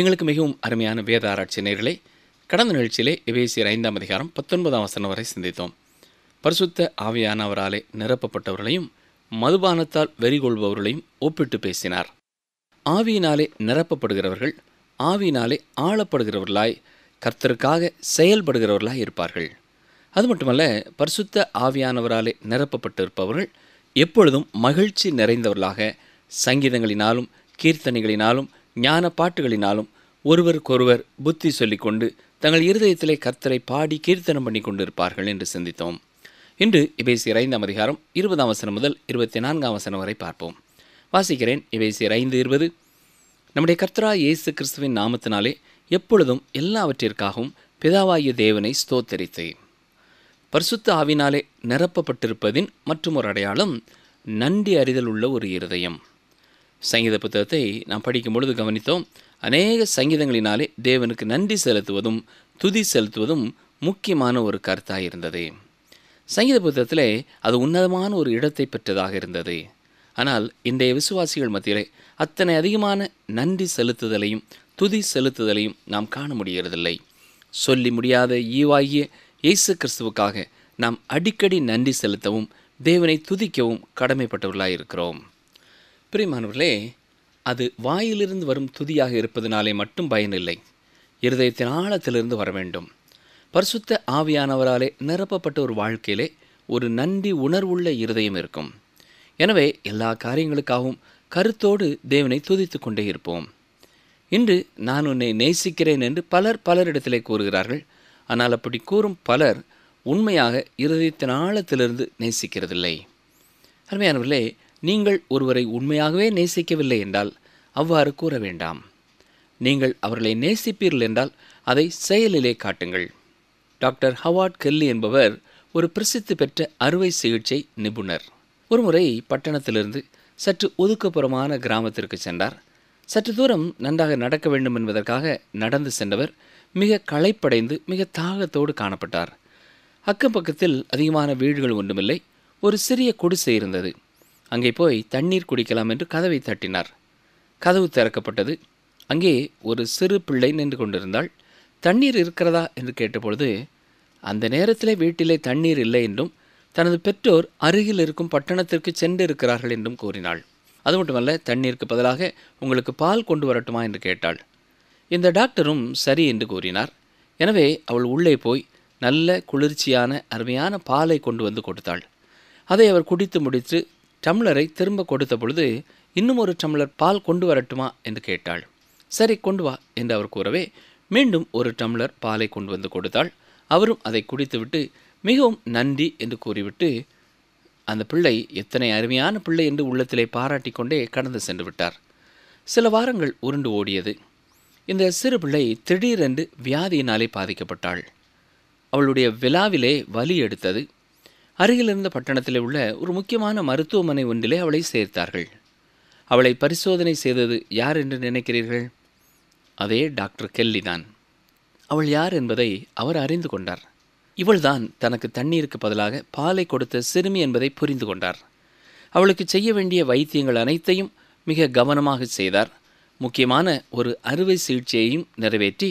எங்களுக்கு மிகவும் அருமையான வேத ஆராய்ச்சி நேர்களை கடந்த நிகழ்ச்சியிலே எபேசியர் ஐந்தாம் அதிகாரம் பத்தொன்பதாம் வசனம் வரை சிந்தித்தோம் பரிசுத்த ஆவியானவராலே நிரப்பப்பட்டவர்களையும் மதுபானத்தால் வெறி கொள்பவர்களையும் ஒப்பிட்டு பேசினார் ஆவியினாலே நிரப்பப்படுகிறவர்கள் ஆவியினாலே ஆளப்படுகிறவர்களாய் கர்த்தருக்காக செயல்படுகிறவர்களாய் இருப்பார்கள் அது மட்டுமல்ல பரிசுத்த ஆவியானவராலே நிரப்பப்பட்டிருப்பவர்கள் எப்பொழுதும் மகிழ்ச்சி நிறைந்தவர்களாக சங்கீதங்களினாலும் கீர்த்தனைகளினாலும் ஞான பாட்டுகளினாலும் ஒருவருக்கொருவர் புத்தி சொல்லிக்கொண்டு தங்கள் இருதயத்திலே கர்த்தரை பாடி கீர்த்தனம் பண்ணி கொண்டிருப்பார்கள் என்று சிந்தித்தோம் இன்று இபேசி ஐந்தாம் அதிகாரம் இருபதாம் வசனம் முதல் இருபத்தி நான்காம் வசனம் வரை பார்ப்போம் வாசிக்கிறேன் இபேசி ஐந்து இருபது நம்முடைய கர்த்தரா இயேசு கிறிஸ்துவின் நாமத்தினாலே எப்பொழுதும் எல்லாவற்றிற்காகவும் பிதாவாயிய தேவனை ஸ்தோத்தரித்து பரிசுத்த ஆவினாலே நிரப்பப்பட்டிருப்பதின் மற்றும் ஒரு அடையாளம் நன்றி அறிதல் உள்ள ஒரு இருதயம் சங்கீத புத்தகத்தை நாம் படிக்கும் பொழுது கவனித்தோம் அநேக சங்கீதங்களினாலே தேவனுக்கு நன்றி செலுத்துவதும் துதி செலுத்துவதும் முக்கியமான ஒரு கருத்தாக இருந்தது சங்கீத புத்தகத்திலே அது உன்னதமான ஒரு இடத்தை பெற்றதாக இருந்தது ஆனால் இன்றைய விசுவாசிகள் மத்தியிலே அத்தனை அதிகமான நன்றி செலுத்துதலையும் துதி செலுத்துதலையும் நாம் காண முடிகிறதில்லை சொல்லி முடியாத ஈவாகிய இயேசு கிறிஸ்துவுக்காக நாம் அடிக்கடி நன்றி செலுத்தவும் தேவனை துதிக்கவும் கடமைப்பட்டவர்களாக இருக்கிறோம் பிரிமானவர்களே அது வாயிலிருந்து வரும் துதியாக இருப்பதனாலே மட்டும் பயனில்லை இருதயத்தின் ஆழத்திலிருந்து வர வேண்டும் பரிசுத்த ஆவியானவராலே நிரப்பப்பட்ட ஒரு வாழ்க்கையிலே ஒரு நன்றி உணர்வுள்ள இருதயம் இருக்கும் எனவே எல்லா காரியங்களுக்காகவும் கருத்தோடு தேவனை துதித்து கொண்டே இருப்போம் இன்று நான் உன்னை நேசிக்கிறேன் என்று பலர் பலரிடத்திலே கூறுகிறார்கள் ஆனால் அப்படி கூறும் பலர் உண்மையாக இருதயத்தின் ஆழத்திலிருந்து நேசிக்கிறதில்லை அருமையானவர்களே நீங்கள் ஒருவரை உண்மையாகவே நேசிக்கவில்லை என்றால் அவ்வாறு கூற வேண்டாம் நீங்கள் அவர்களை நேசிப்பீர்கள் என்றால் அதை செயலிலே காட்டுங்கள் டாக்டர் ஹவார்ட் கெல்லி என்பவர் ஒரு பிரசித்தி பெற்ற அறுவை சிகிச்சை நிபுணர் ஒருமுறை பட்டணத்திலிருந்து சற்று ஒதுக்குப்புறமான கிராமத்திற்கு சென்றார் சற்று தூரம் நன்றாக நடக்க வேண்டும் என்பதற்காக நடந்து சென்றவர் மிக களைப்படைந்து மிக தாகத்தோடு காணப்பட்டார் அக்கம் பக்கத்தில் அதிகமான வீடுகள் ஒன்றுமில்லை ஒரு சிறிய குடிசை இருந்தது அங்கே போய் தண்ணீர் குடிக்கலாம் என்று கதவை தட்டினார் கதவு திறக்கப்பட்டது அங்கே ஒரு சிறு பிள்ளை நின்று கொண்டிருந்தாள் தண்ணீர் இருக்கிறதா என்று கேட்டபொழுது அந்த நேரத்தில் வீட்டிலே தண்ணீர் இல்லை என்றும் தனது பெற்றோர் அருகில் இருக்கும் பட்டணத்திற்கு சென்று இருக்கிறார்கள் என்றும் கூறினாள் அது மட்டுமல்ல தண்ணீருக்கு பதிலாக உங்களுக்கு பால் கொண்டு வரட்டுமா என்று கேட்டாள் இந்த டாக்டரும் சரி என்று கூறினார் எனவே அவள் உள்ளே போய் நல்ல குளிர்ச்சியான அருமையான பாலை கொண்டு வந்து கொடுத்தாள் அதை அவர் குடித்து முடித்து டம்ளரை திரும்ப கொடுத்த பொழுது இன்னும் ஒரு டம்ளர் பால் கொண்டு வரட்டுமா என்று கேட்டாள் சரி கொண்டு வா என்று அவர் கூறவே மீண்டும் ஒரு டம்ளர் பாலை கொண்டு வந்து கொடுத்தாள் அவரும் அதை குடித்துவிட்டு மிகவும் நன்றி என்று கூறிவிட்டு அந்த பிள்ளை எத்தனை அருமையான பிள்ளை என்று உள்ளத்திலே பாராட்டி கொண்டே கடந்து சென்று விட்டார் சில வாரங்கள் உருண்டு ஓடியது இந்த சிறு பிள்ளை திடீரென்று வியாதியினாலே பாதிக்கப்பட்டாள் அவளுடைய விழாவிலே வலி எடுத்தது அருகிலிருந்த பட்டணத்தில் உள்ள ஒரு முக்கியமான மருத்துவமனை ஒன்றிலே அவளை சேர்த்தார்கள் அவளை பரிசோதனை செய்தது யார் என்று நினைக்கிறீர்கள் அதே டாக்டர் கெல்லி தான் அவள் யார் என்பதை அவர் அறிந்து கொண்டார் இவள்தான் தனக்கு தண்ணீருக்கு பதிலாக பாலை கொடுத்த சிறுமி என்பதை புரிந்து கொண்டார் அவளுக்கு செய்ய வேண்டிய வைத்தியங்கள் அனைத்தையும் மிக கவனமாக செய்தார் முக்கியமான ஒரு அறுவை சிகிச்சையையும் நிறைவேற்றி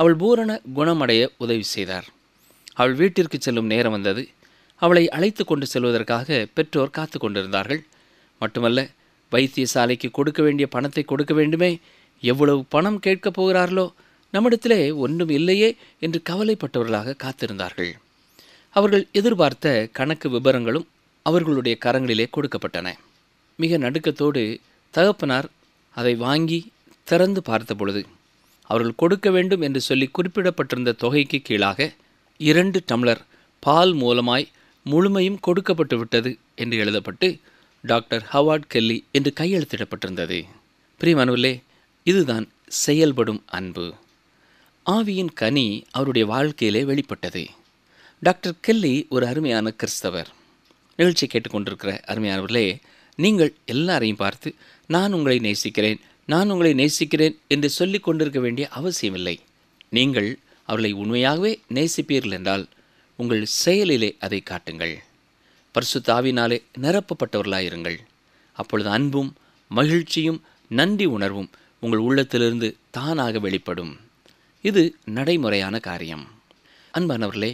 அவள் பூரண குணமடைய உதவி செய்தார் அவள் வீட்டிற்கு செல்லும் நேரம் வந்தது அவளை அழைத்து கொண்டு செல்வதற்காக பெற்றோர் காத்து கொண்டிருந்தார்கள் மட்டுமல்ல வைத்தியசாலைக்கு கொடுக்க வேண்டிய பணத்தை கொடுக்க வேண்டுமே எவ்வளவு பணம் கேட்கப் போகிறார்களோ நம்மிடத்திலே ஒன்றும் இல்லையே என்று கவலைப்பட்டவர்களாக காத்திருந்தார்கள் அவர்கள் எதிர்பார்த்த கணக்கு விபரங்களும் அவர்களுடைய கரங்களிலே கொடுக்கப்பட்டன மிக நடுக்கத்தோடு தகப்பனார் அதை வாங்கி திறந்து பார்த்த பொழுது அவர்கள் கொடுக்க வேண்டும் என்று சொல்லி குறிப்பிடப்பட்டிருந்த தொகைக்கு கீழாக இரண்டு டம்ளர் பால் மூலமாய் முழுமையும் கொடுக்கப்பட்டு விட்டது என்று எழுதப்பட்டு டாக்டர் ஹவார்ட் கெல்லி என்று கையெழுத்திடப்பட்டிருந்தது பிரியமானவர்களே இதுதான் செயல்படும் அன்பு ஆவியின் கனி அவருடைய வாழ்க்கையிலே வெளிப்பட்டது டாக்டர் கெல்லி ஒரு அருமையான கிறிஸ்தவர் நிகழ்ச்சி கேட்டுக்கொண்டிருக்கிற அருமையானவர்களே நீங்கள் எல்லாரையும் பார்த்து நான் உங்களை நேசிக்கிறேன் நான் உங்களை நேசிக்கிறேன் என்று சொல்லிக் கொண்டிருக்க வேண்டிய அவசியமில்லை நீங்கள் அவர்களை உண்மையாகவே நேசிப்பீர்கள் என்றால் உங்கள் செயலிலே அதை காட்டுங்கள் பரிசு தாவினாலே நிரப்பப்பட்டவர்களாயிருங்கள் அப்பொழுது அன்பும் மகிழ்ச்சியும் நன்றி உணர்வும் உங்கள் உள்ளத்திலிருந்து தானாக வெளிப்படும் இது நடைமுறையான காரியம் அன்பானவர்களே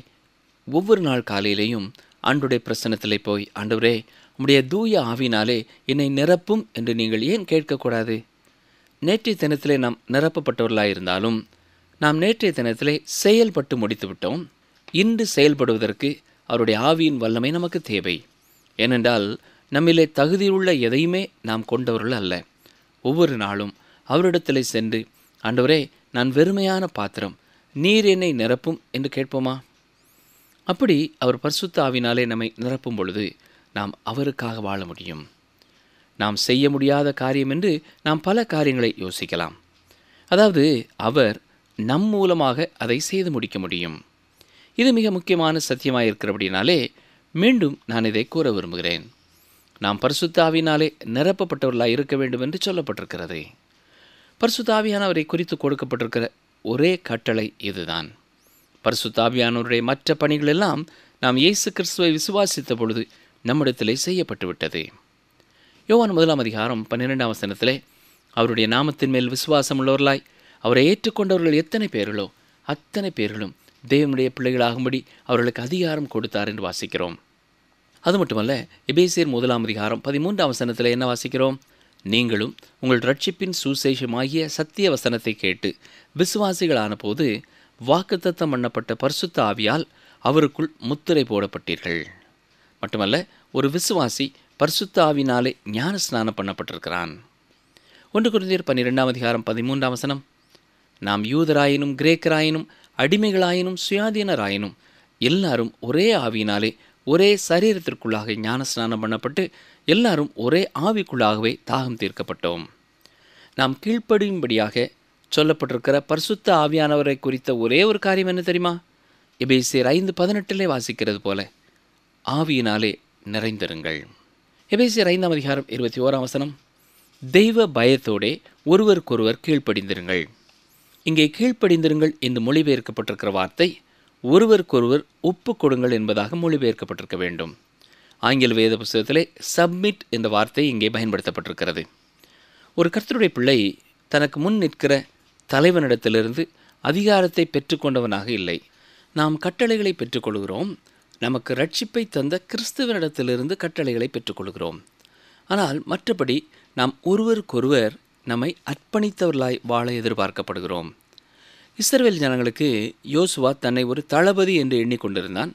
ஒவ்வொரு நாள் காலையிலேயும் அன்றுடைய பிரசனத்திலே போய் ஆண்டவரே உம்முடைய தூய ஆவினாலே என்னை நிரப்பும் என்று நீங்கள் ஏன் கேட்கக்கூடாது நேற்றைய தினத்திலே நாம் நிரப்பப்பட்டவர்களாயிருந்தாலும் நாம் நேற்றைய தினத்திலே செயல்பட்டு முடித்துவிட்டோம் இன்று செயல்படுவதற்கு அவருடைய ஆவியின் வல்லமை நமக்கு தேவை ஏனென்றால் நம்மிலே தகுதியுள்ள எதையுமே நாம் கொண்டவர்கள் அல்ல ஒவ்வொரு நாளும் அவரிடத்தில் சென்று ஆண்டவரே நான் வெறுமையான பாத்திரம் நீர் என்னை நிரப்பும் என்று கேட்போமா அப்படி அவர் பரிசுத்த ஆவினாலே நம்மை நிரப்பும் பொழுது நாம் அவருக்காக வாழ முடியும் நாம் செய்ய முடியாத காரியம் என்று நாம் பல காரியங்களை யோசிக்கலாம் அதாவது அவர் நம் மூலமாக அதை செய்து முடிக்க முடியும் இது மிக முக்கியமான சத்தியமாக இருக்கிற அப்படின்னாலே மீண்டும் நான் இதை கூற விரும்புகிறேன் நாம் பரிசுத்தாவினாலே நிரப்பப்பட்டவர்களாக இருக்க வேண்டும் என்று சொல்லப்பட்டிருக்கிறது பரிசுத்தாவியானவரை குறித்து கொடுக்கப்பட்டிருக்கிற ஒரே கட்டளை இதுதான் பரிசுத்தாவியானவருடைய மற்ற பணிகள் எல்லாம் நாம் இயேசு கிறிஸ்துவை விசுவாசித்த பொழுது நம்மிடத்திலே செய்யப்பட்டுவிட்டது யோவான் முதலாம் அதிகாரம் பன்னிரெண்டாம் வசனத்திலே அவருடைய நாமத்தின் மேல் விசுவாசம் உள்ளவர்களாய் அவரை ஏற்றுக்கொண்டவர்கள் எத்தனை பேர்களோ அத்தனை பேர்களும் தேவனுடைய பிள்ளைகளாகும்படி அவர்களுக்கு அதிகாரம் கொடுத்தார் என்று வாசிக்கிறோம் அது மட்டுமல்ல எபேசியர் முதலாம் அதிகாரம் பதிமூன்றாம் வசனத்தில் என்ன வாசிக்கிறோம் நீங்களும் உங்கள் ரட்சிப்பின் சுசேஷமாகிய சத்திய வசனத்தை கேட்டு விசுவாசிகளான போது வாக்குத்தத்தம் பண்ணப்பட்ட பரிசுத்த ஆவியால் அவருக்குள் முத்திரை போடப்பட்டீர்கள் மட்டுமல்ல ஒரு விசுவாசி பரிசுத்த ஆவினாலே ஞான ஸ்நானம் பண்ணப்பட்டிருக்கிறான் ஒன்று குருந்தியர் பன்னிரெண்டாம் அதிகாரம் பதிமூன்றாம் வசனம் நாம் யூதராயினும் கிரேக்கராயினும் அடிமைகளாயினும் சுயாதீனராயினும் எல்லாரும் ஒரே ஆவியினாலே ஒரே சரீரத்திற்குள்ளாக ஞான ஸ்நானம் பண்ணப்பட்டு எல்லாரும் ஒரே ஆவிக்குள்ளாகவே தாகம் தீர்க்கப்பட்டோம் நாம் கீழ்ப்படியும்படியாக சொல்லப்பட்டிருக்கிற பரிசுத்த ஆவியானவரை குறித்த ஒரே ஒரு காரியம் என்ன தெரியுமா எபேசியர் ஐந்து பதினெட்டிலே வாசிக்கிறது போல ஆவியினாலே நிறைந்திருங்கள் எபேசியர் ஐந்தாம் அதிகாரம் இருபத்தி ஓராம் வசனம் தெய்வ பயத்தோடே ஒருவருக்கொருவர் கீழ்ப்படிந்திருங்கள் இங்கே கீழ்ப்படிந்திருங்கள் என்று மொழிபெயர்க்கப்பட்டிருக்கிற வார்த்தை ஒருவருக்கொருவர் ஒப்பு கொடுங்கள் என்பதாக மொழிபெயர்க்கப்பட்டிருக்க வேண்டும் ஆங்கில வேத புஸ்தகத்திலே சப்மிட் என்ற வார்த்தை இங்கே பயன்படுத்தப்பட்டிருக்கிறது ஒரு கர்த்தருடைய பிள்ளை தனக்கு முன் நிற்கிற தலைவனிடத்திலிருந்து அதிகாரத்தை பெற்றுக்கொண்டவனாக இல்லை நாம் கட்டளைகளை பெற்றுக்கொள்கிறோம் நமக்கு ரட்சிப்பை தந்த கிறிஸ்துவனிடத்திலிருந்து கட்டளைகளை பெற்றுக்கொள்கிறோம் ஆனால் மற்றபடி நாம் ஒருவருக்கொருவர் நம்மை அர்ப்பணித்தவர்களாய் வாழ எதிர்பார்க்கப்படுகிறோம் இஸ்ரவேல் ஜனங்களுக்கு யோசுவா தன்னை ஒரு தளபதி என்று எண்ணிக்கொண்டிருந்தான்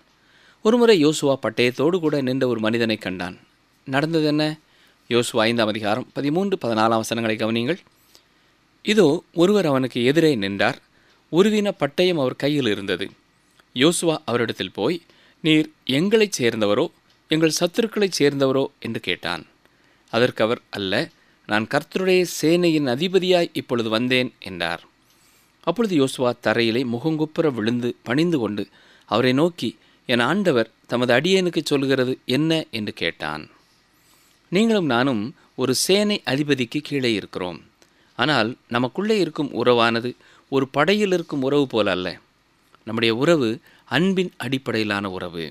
ஒருமுறை யோசுவா பட்டயத்தோடு கூட நின்ற ஒரு மனிதனை கண்டான் நடந்தது என்ன யோசுவா ஐந்தாம் அதிகாரம் பதிமூன்று பதினாலாம் வசனங்களை கவனியுங்கள் இதோ ஒருவர் அவனுக்கு எதிரே நின்றார் உருவின பட்டயம் அவர் கையில் இருந்தது யோசுவா அவரிடத்தில் போய் நீர் எங்களைச் சேர்ந்தவரோ எங்கள் சத்துருக்களைச் சேர்ந்தவரோ என்று கேட்டான் அதற்கவர் அல்ல நான் கர்த்தருடைய சேனையின் அதிபதியாய் இப்பொழுது வந்தேன் என்றார் அப்பொழுது யோசுவா தரையிலே முகங்குப்புற விழுந்து பணிந்து கொண்டு அவரை நோக்கி என் ஆண்டவர் தமது அடியனுக்கு சொல்கிறது என்ன என்று கேட்டான் நீங்களும் நானும் ஒரு சேனை அதிபதிக்கு கீழே இருக்கிறோம் ஆனால் நமக்குள்ளே இருக்கும் உறவானது ஒரு படையில் இருக்கும் உறவு போல அல்ல நம்முடைய உறவு அன்பின் அடிப்படையிலான உறவு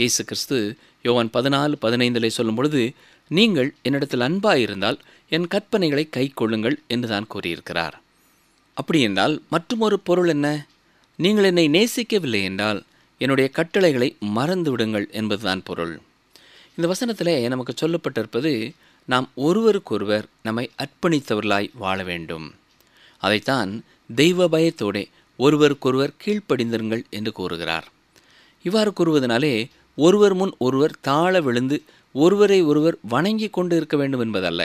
இயேசு கிறிஸ்து யோவான் பதினாலு பதினைந்தில் சொல்லும் பொழுது நீங்கள் என்னிடத்தில் அன்பாயிருந்தால் என் கற்பனைகளை கை கொள்ளுங்கள் என்று தான் கூறியிருக்கிறார் அப்படி என்றால் மற்றொரு பொருள் என்ன நீங்கள் என்னை நேசிக்கவில்லை என்றால் என்னுடைய கட்டளைகளை மறந்து விடுங்கள் என்பதுதான் பொருள் இந்த வசனத்தில் நமக்கு சொல்லப்பட்டிருப்பது நாம் ஒருவருக்கொருவர் நம்மை அர்ப்பணித்தவர்களாய் வாழ வேண்டும் அதைத்தான் தெய்வ பயத்தோடே ஒருவருக்கொருவர் கீழ்ப்படிந்திருங்கள் என்று கூறுகிறார் இவ்வாறு கூறுவதனாலே ஒருவர் முன் ஒருவர் தாழ விழுந்து ஒருவரை ஒருவர் வணங்கி கொண்டு இருக்க வேண்டும் என்பதல்ல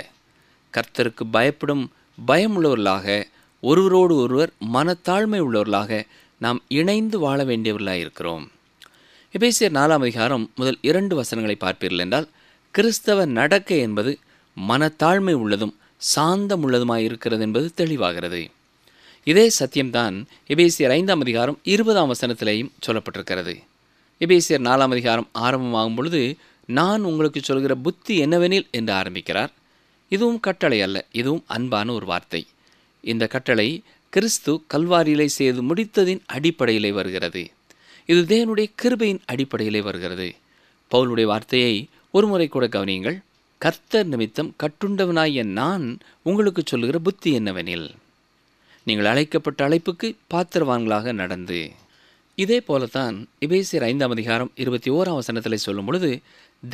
கர்த்தருக்கு பயப்படும் பயம் உள்ளவர்களாக ஒருவரோடு ஒருவர் மனத்தாழ்மை உள்ளவர்களாக நாம் இணைந்து வாழ வேண்டியவர்களாக இருக்கிறோம் இபேசியர் நாலாம் அதிகாரம் முதல் இரண்டு வசனங்களை பார்ப்பீர்கள் என்றால் கிறிஸ்தவ நடக்கை என்பது மனத்தாழ்மை உள்ளதும் சாந்தம் உள்ளதுமாயிருக்கிறது இருக்கிறது என்பது தெளிவாகிறது இதே சத்தியம்தான் இபேசியர் ஐந்தாம் அதிகாரம் இருபதாம் வசனத்திலேயும் சொல்லப்பட்டிருக்கிறது இபேசியர் நாலாம் அதிகாரம் ஆரம்பமாகும் பொழுது நான் உங்களுக்கு சொல்கிற புத்தி என்னவெனில் என்று ஆரம்பிக்கிறார் இதுவும் கட்டளை அல்ல இதுவும் அன்பான ஒரு வார்த்தை இந்த கட்டளை கிறிஸ்து கல்வாரியிலே செய்து முடித்ததின் அடிப்படையிலே வருகிறது இது தேவனுடைய கிருபையின் அடிப்படையிலே வருகிறது பவுலுடைய வார்த்தையை ஒரு முறை கூட கவனியுங்கள் கர்த்தர் நிமித்தம் கட்டுண்டவனாய நான் உங்களுக்கு சொல்கிற புத்தி என்னவெனில் நீங்கள் அழைக்கப்பட்ட அழைப்புக்கு பாத்திரவான்களாக நடந்து இதே போலத்தான் இபேசியர் ஐந்தாம் அதிகாரம் இருபத்தி ஓராம் வசனத்தில் சொல்லும் பொழுது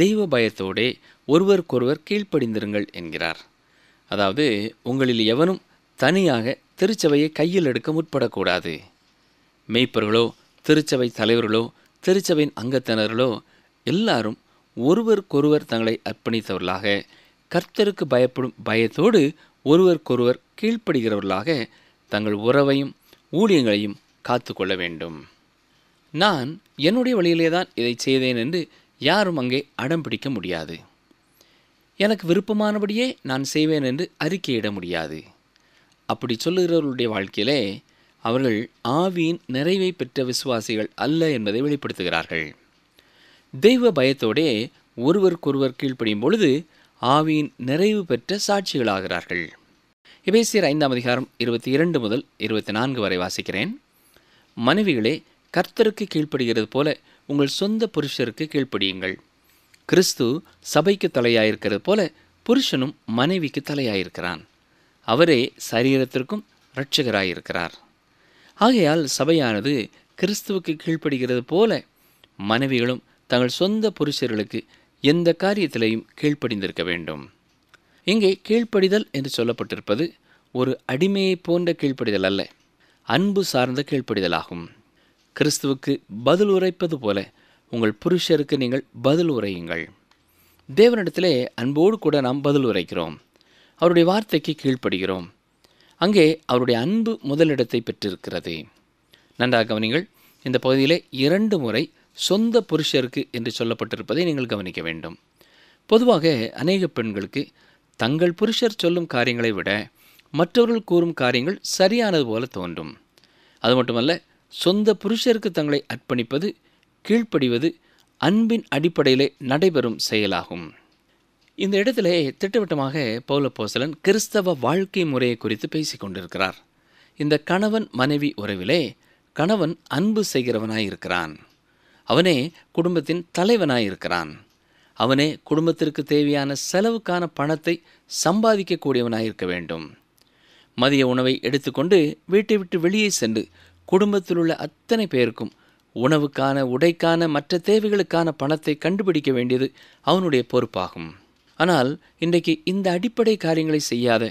தெய்வ பயத்தோடே ஒருவருக்கொருவர் கீழ்ப்படிந்திருங்கள் என்கிறார் அதாவது உங்களில் எவனும் தனியாக திருச்சபையை கையில் எடுக்க முற்படக்கூடாது மெய்ப்பர்களோ திருச்சபை தலைவர்களோ திருச்சபையின் அங்கத்தினர்களோ எல்லாரும் ஒருவருக்கொருவர் தங்களை அர்ப்பணித்தவர்களாக கர்த்தருக்கு பயப்படும் பயத்தோடு ஒருவருக்கொருவர் கீழ்ப்படுகிறவர்களாக தங்கள் உறவையும் ஊழியங்களையும் காத்து கொள்ள வேண்டும் நான் என்னுடைய வழியிலே தான் இதை செய்தேன் என்று யாரும் அங்கே அடம் பிடிக்க முடியாது எனக்கு விருப்பமானபடியே நான் செய்வேன் என்று அறிக்கையிட முடியாது அப்படி சொல்லுகிறவர்களுடைய வாழ்க்கையிலே அவர்கள் ஆவியின் நிறைவை பெற்ற விசுவாசிகள் அல்ல என்பதை வெளிப்படுத்துகிறார்கள் தெய்வ பயத்தோடே ஒருவருக்கொருவர் கீழ்ப்படியும் பொழுது ஆவியின் நிறைவு பெற்ற சாட்சிகளாகிறார்கள் இபேசியர் ஐந்தாம் அதிகாரம் இருபத்தி இரண்டு முதல் இருபத்தி நான்கு வரை வாசிக்கிறேன் மனைவிகளே கர்த்தருக்கு கீழ்ப்படுகிறது போல உங்கள் சொந்த புருஷருக்கு கீழ்ப்படியுங்கள் கிறிஸ்து சபைக்கு தலையாயிருக்கிறது போல புருஷனும் மனைவிக்கு தலையாயிருக்கிறான் அவரே சரீரத்திற்கும் இரட்சகராயிருக்கிறார் ஆகையால் சபையானது கிறிஸ்துவுக்கு கீழ்ப்படுகிறது போல மனைவிகளும் தங்கள் சொந்த புருஷர்களுக்கு எந்த காரியத்திலையும் கீழ்ப்படிந்திருக்க வேண்டும் இங்கே கீழ்ப்படிதல் என்று சொல்லப்பட்டிருப்பது ஒரு அடிமையை போன்ற கீழ்ப்படிதல் அல்ல அன்பு சார்ந்த கீழ்ப்படிதலாகும் கிறிஸ்துவுக்கு பதில் உரைப்பது போல உங்கள் புருஷருக்கு நீங்கள் பதில் உரையுங்கள் தேவனிடத்திலே அன்போடு கூட நாம் பதில் உரைக்கிறோம் அவருடைய வார்த்தைக்கு கீழ்ப்படுகிறோம் அங்கே அவருடைய அன்பு முதலிடத்தை பெற்றிருக்கிறது நன்றாக கவனிங்கள் இந்த பகுதியிலே இரண்டு முறை சொந்த புருஷருக்கு என்று சொல்லப்பட்டிருப்பதை நீங்கள் கவனிக்க வேண்டும் பொதுவாக அநேக பெண்களுக்கு தங்கள் புருஷர் சொல்லும் காரியங்களை விட மற்றவர்கள் கூறும் காரியங்கள் சரியானது போல தோன்றும் அது மட்டுமல்ல சொந்த புருஷருக்கு தங்களை அர்ப்பணிப்பது கீழ்ப்படிவது அன்பின் அடிப்படையிலே நடைபெறும் செயலாகும் இந்த இடத்திலே திட்டவட்டமாக பௌலப்போசலன் கிறிஸ்தவ வாழ்க்கை முறையை குறித்து பேசிக் கொண்டிருக்கிறார் இந்த கணவன் மனைவி உறவிலே கணவன் அன்பு செய்கிறவனாயிருக்கிறான் அவனே குடும்பத்தின் தலைவனாயிருக்கிறான் அவனே குடும்பத்திற்கு தேவையான செலவுக்கான பணத்தை சம்பாதிக்கக்கூடியவனாயிருக்க வேண்டும் மதிய உணவை எடுத்துக்கொண்டு வீட்டை விட்டு வெளியே சென்று குடும்பத்தில் உள்ள அத்தனை பேருக்கும் உணவுக்கான உடைக்கான மற்ற தேவைகளுக்கான பணத்தை கண்டுபிடிக்க வேண்டியது அவனுடைய பொறுப்பாகும் ஆனால் இன்றைக்கு இந்த அடிப்படை காரியங்களை செய்யாத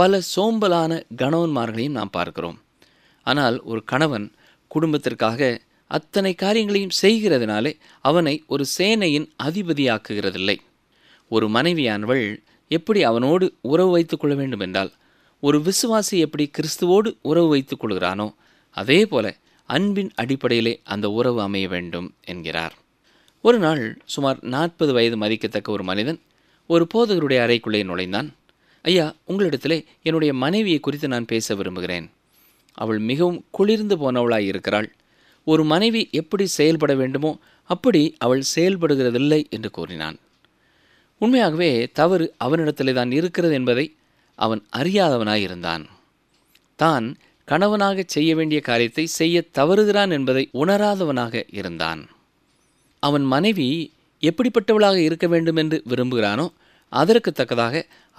பல சோம்பலான கணவன்மார்களையும் நாம் பார்க்கிறோம் ஆனால் ஒரு கணவன் குடும்பத்திற்காக அத்தனை காரியங்களையும் செய்கிறதுனாலே அவனை ஒரு சேனையின் அதிபதியாக்குகிறதில்லை ஒரு மனைவியானவள் எப்படி அவனோடு உறவு வைத்துக் கொள்ள வேண்டும் என்றால் ஒரு விசுவாசி எப்படி கிறிஸ்துவோடு உறவு வைத்துக் கொள்கிறானோ அதே போல அன்பின் அடிப்படையிலே அந்த உறவு அமைய வேண்டும் என்கிறார் ஒரு நாள் சுமார் நாற்பது வயது மதிக்கத்தக்க ஒரு மனிதன் ஒரு போதகருடைய அறைக்குள்ளே நுழைந்தான் ஐயா உங்களிடத்திலே என்னுடைய மனைவியை குறித்து நான் பேச விரும்புகிறேன் அவள் மிகவும் குளிர்ந்து போனவளாய் இருக்கிறாள் ஒரு மனைவி எப்படி செயல்பட வேண்டுமோ அப்படி அவள் செயல்படுகிறதில்லை என்று கூறினான் உண்மையாகவே தவறு அவனிடத்திலே தான் இருக்கிறது என்பதை அவன் அறியாதவனாயிருந்தான் தான் கணவனாக செய்ய வேண்டிய காரியத்தை செய்ய தவறுகிறான் என்பதை உணராதவனாக இருந்தான் அவன் மனைவி எப்படிப்பட்டவளாக இருக்க வேண்டும் என்று விரும்புகிறானோ அதற்கு தக்கதாக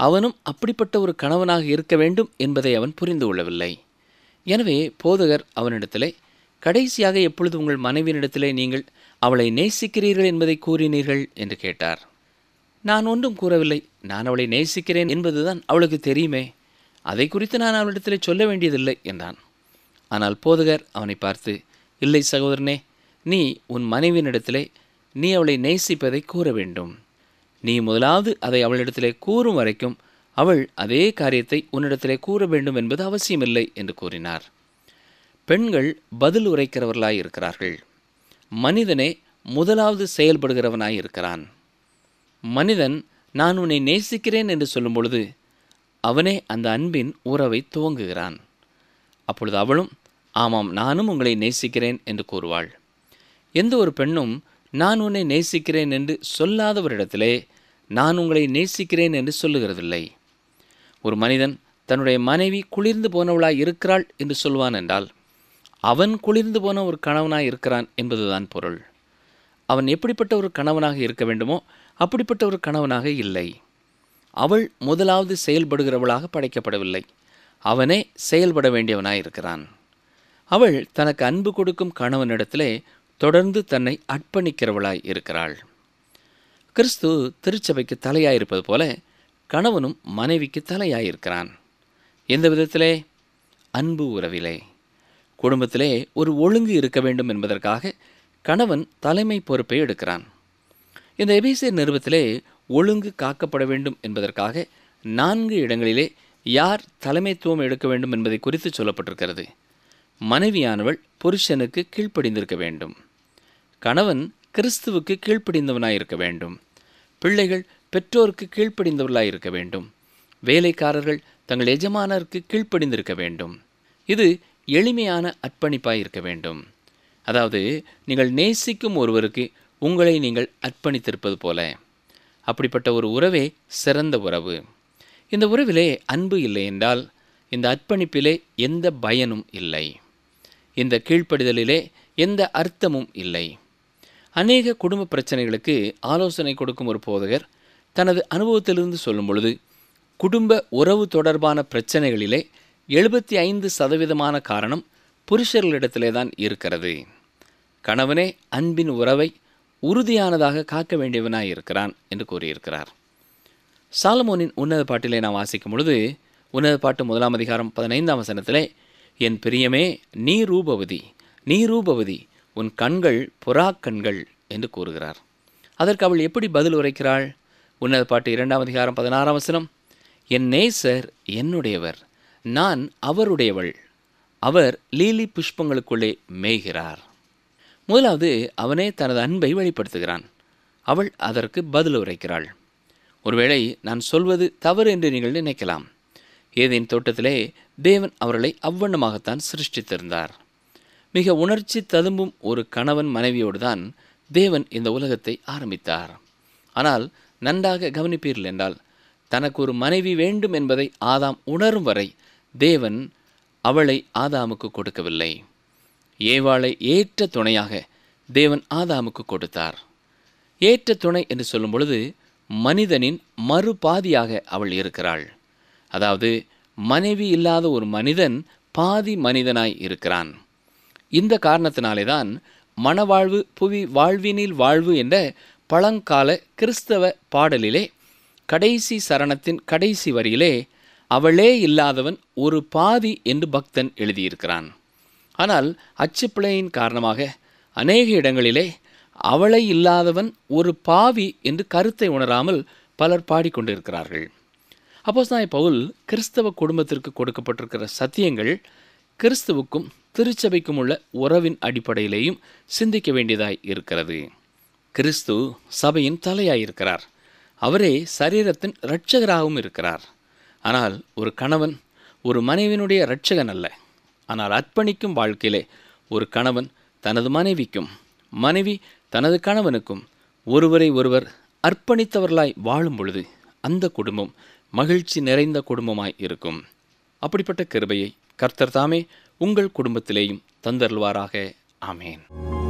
அவனும் அப்படிப்பட்ட ஒரு கணவனாக இருக்க வேண்டும் என்பதை அவன் புரிந்து கொள்ளவில்லை எனவே போதகர் அவனிடத்திலே கடைசியாக எப்பொழுது உங்கள் மனைவியினிடத்திலே நீங்கள் அவளை நேசிக்கிறீர்கள் என்பதை கூறினீர்கள் என்று கேட்டார் நான் ஒன்றும் கூறவில்லை நான் அவளை நேசிக்கிறேன் என்பதுதான் அவளுக்கு தெரியுமே அதை குறித்து நான் அவனிடத்தில் சொல்ல வேண்டியதில்லை என்றான் ஆனால் போதகர் அவனை பார்த்து இல்லை சகோதரனே நீ உன் மனைவியினிடத்திலே நீ அவளை நேசிப்பதை கூற வேண்டும் நீ முதலாவது அதை அவளிடத்திலே கூறும் வரைக்கும் அவள் அதே காரியத்தை உன்னிடத்திலே கூற வேண்டும் என்பது அவசியமில்லை என்று கூறினார் பெண்கள் பதில் உரைக்கிறவர்களாய் இருக்கிறார்கள் மனிதனே முதலாவது செயல்படுகிறவனாய் இருக்கிறான் மனிதன் நான் உன்னை நேசிக்கிறேன் என்று சொல்லும் பொழுது அவனே அந்த அன்பின் உறவை துவங்குகிறான் அப்பொழுது அவளும் ஆமாம் நானும் உங்களை நேசிக்கிறேன் என்று கூறுவாள் எந்த ஒரு பெண்ணும் நான் உன்னை நேசிக்கிறேன் என்று சொல்லாதவரிடத்திலே நான் உங்களை நேசிக்கிறேன் என்று சொல்லுகிறதில்லை ஒரு மனிதன் தன்னுடைய மனைவி குளிர்ந்து போனவளாய் இருக்கிறாள் என்று சொல்வான் என்றால் அவன் குளிர்ந்து போன ஒரு கணவனாய் இருக்கிறான் என்பதுதான் பொருள் அவன் எப்படிப்பட்ட ஒரு கணவனாக இருக்க வேண்டுமோ அப்படிப்பட்ட ஒரு கணவனாக இல்லை அவள் முதலாவது செயல்படுகிறவளாக படைக்கப்படவில்லை அவனே செயல்பட வேண்டியவனாயிருக்கிறான் அவள் தனக்கு அன்பு கொடுக்கும் கணவனிடத்திலே தொடர்ந்து தன்னை அர்ப்பணிக்கிறவளாய் இருக்கிறாள் கிறிஸ்து திருச்சபைக்கு தலையாயிருப்பது போல கணவனும் மனைவிக்கு தலையாயிருக்கிறான் எந்த விதத்திலே அன்பு உறவிலே குடும்பத்திலே ஒரு ஒழுங்கு இருக்க வேண்டும் என்பதற்காக கணவன் தலைமை பொறுப்பை எடுக்கிறான் இந்த எபிசி நிறுவத்திலே ஒழுங்கு காக்கப்பட வேண்டும் என்பதற்காக நான்கு இடங்களிலே யார் தலைமைத்துவம் எடுக்க வேண்டும் என்பதை குறித்து சொல்லப்பட்டிருக்கிறது மனைவியானவள் புருஷனுக்கு கீழ்ப்படிந்திருக்க வேண்டும் கணவன் கிறிஸ்துவுக்கு கீழ்ப்படிந்தவனாயிருக்க வேண்டும் பிள்ளைகள் பெற்றோருக்கு கீழ்ப்படிந்தவர்களாயிருக்க வேண்டும் வேலைக்காரர்கள் தங்கள் எஜமானருக்கு கீழ்ப்படிந்திருக்க வேண்டும் இது எளிமையான அர்ப்பணிப்பாக இருக்க வேண்டும் அதாவது நீங்கள் நேசிக்கும் ஒருவருக்கு உங்களை நீங்கள் அர்ப்பணித்திருப்பது போல அப்படிப்பட்ட ஒரு உறவே சிறந்த உறவு இந்த உறவிலே அன்பு இல்லை என்றால் இந்த அர்ப்பணிப்பிலே எந்த பயனும் இல்லை இந்த கீழ்ப்படிதலிலே எந்த அர்த்தமும் இல்லை அநேக குடும்ப பிரச்சனைகளுக்கு ஆலோசனை கொடுக்கும் ஒரு போதகர் தனது அனுபவத்திலிருந்து சொல்லும் பொழுது குடும்ப உறவு தொடர்பான பிரச்சனைகளிலே எழுபத்தி ஐந்து சதவீதமான காரணம் புருஷர்களிடத்திலே தான் இருக்கிறது கணவனே அன்பின் உறவை உறுதியானதாக காக்க வேண்டியவனாய் இருக்கிறான் என்று கூறியிருக்கிறார் சாலமோனின் உன்னத பாட்டிலே நாம் வாசிக்கும் பொழுது உன்னத பாட்டு முதலாம் அதிகாரம் பதினைந்தாம் வசனத்திலே என் பிரியமே நீ ரூபவதி நீ ரூபவதி உன் கண்கள் புறா கண்கள் என்று கூறுகிறார் அதற்கு அவள் எப்படி பதில் உரைக்கிறாள் உன்னத பாட்டு இரண்டாம் அதிகாரம் பதினாறாம் வசனம் என் நேசர் என்னுடையவர் நான் அவருடையவள் அவர் லீலி புஷ்பங்களுக்குள்ளே மேய்கிறார் முதலாவது அவனே தனது அன்பை வெளிப்படுத்துகிறான் அவள் அதற்கு பதில் உரைக்கிறாள் ஒருவேளை நான் சொல்வது தவறு என்று நீங்கள் நினைக்கலாம் ஏதேன் தோட்டத்திலே தேவன் அவர்களை அவ்வண்ணமாகத்தான் சிருஷ்டித்திருந்தார் மிக உணர்ச்சி ததும்பும் ஒரு கணவன் மனைவியோடு தான் தேவன் இந்த உலகத்தை ஆரம்பித்தார் ஆனால் நன்றாக கவனிப்பீர்கள் என்றால் தனக்கு ஒரு மனைவி வேண்டும் என்பதை ஆதாம் உணரும் வரை தேவன் அவளை ஆதாமுக்கு கொடுக்கவில்லை ஏவாளை ஏற்ற துணையாக தேவன் ஆதாமுக்கு கொடுத்தார் ஏற்ற துணை என்று சொல்லும் பொழுது மனிதனின் மறுபாதியாக அவள் இருக்கிறாள் அதாவது மனைவி இல்லாத ஒரு மனிதன் பாதி மனிதனாய் இருக்கிறான் இந்த காரணத்தினாலே தான் மணவாழ்வு புவி வாழ்வினில் வாழ்வு என்ற பழங்கால கிறிஸ்தவ பாடலிலே கடைசி சரணத்தின் கடைசி வரியிலே அவளே இல்லாதவன் ஒரு பாதி என்று பக்தன் எழுதியிருக்கிறான் ஆனால் அச்சுப்பிழையின் காரணமாக அநேக இடங்களிலே அவளை இல்லாதவன் ஒரு பாவி என்று கருத்தை உணராமல் பலர் பாடிக்கொண்டிருக்கிறார்கள் அப்போஸ் நாய் பவுல் கிறிஸ்தவ குடும்பத்திற்கு கொடுக்கப்பட்டிருக்கிற சத்தியங்கள் கிறிஸ்துவுக்கும் திருச்சபைக்கும் உள்ள உறவின் அடிப்படையிலேயும் சிந்திக்க வேண்டியதாய் இருக்கிறது கிறிஸ்து சபையின் தலையாயிருக்கிறார் அவரே சரீரத்தின் இரட்சகராகவும் இருக்கிறார் ஆனால் ஒரு கணவன் ஒரு மனைவினுடைய இரட்சகன் அல்ல ஆனால் அர்ப்பணிக்கும் வாழ்க்கையிலே ஒரு கணவன் தனது மனைவிக்கும் மனைவி தனது கணவனுக்கும் ஒருவரை ஒருவர் அர்ப்பணித்தவர்களாய் வாழும் பொழுது அந்த குடும்பம் மகிழ்ச்சி நிறைந்த குடும்பமாய் இருக்கும் அப்படிப்பட்ட கிருபையை கர்த்தர் தாமே உங்கள் குடும்பத்திலேயும் தந்தருள்வாராக ஆமேன்